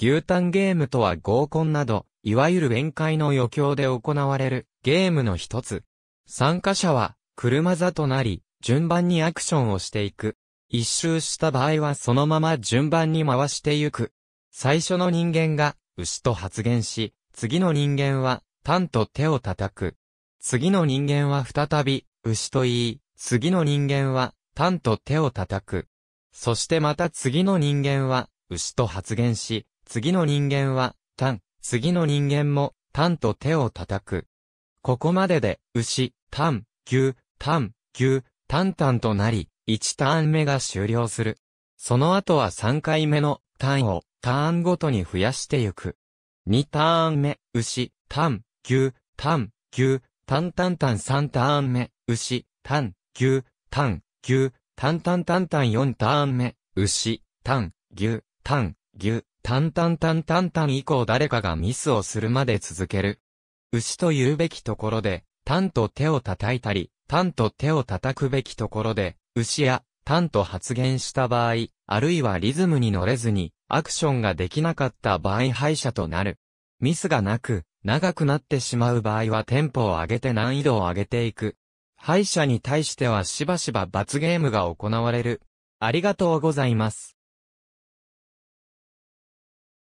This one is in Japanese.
牛タンゲームとは合コンなど、いわゆる宴会の余興で行われるゲームの一つ。参加者は車座となり、順番にアクションをしていく。一周した場合はそのまま順番に回してゆく。最初の人間が牛と発言し、次の人間はタンと手を叩く。次の人間は再び牛と言い、次の人間はタンと手を叩く。そしてまた次の人間は牛と発言し、次の人間は、タン、次の人間も、タンと手を叩く。ここまでで、牛、タン、牛、タン、牛、タンタンとなり、1ターン目が終了する。その後は3回目の、タンを、ターンごとに増やしてゆく。2ターン目、牛、タン、牛、タン、牛、ンタン3ターン目、牛、タン、牛、タン、牛、タンタンタン4ターン目、牛、タン、牛、タン、牛、タンタンタンタンタン以降誰かがミスをするまで続ける。牛と言うべきところで、タンと手を叩いたり、タンと手を叩くべきところで、牛や、タンと発言した場合、あるいはリズムに乗れずに、アクションができなかった場合敗者となる。ミスがなく、長くなってしまう場合はテンポを上げて難易度を上げていく。敗者に対してはしばしば罰ゲームが行われる。ありがとうございます。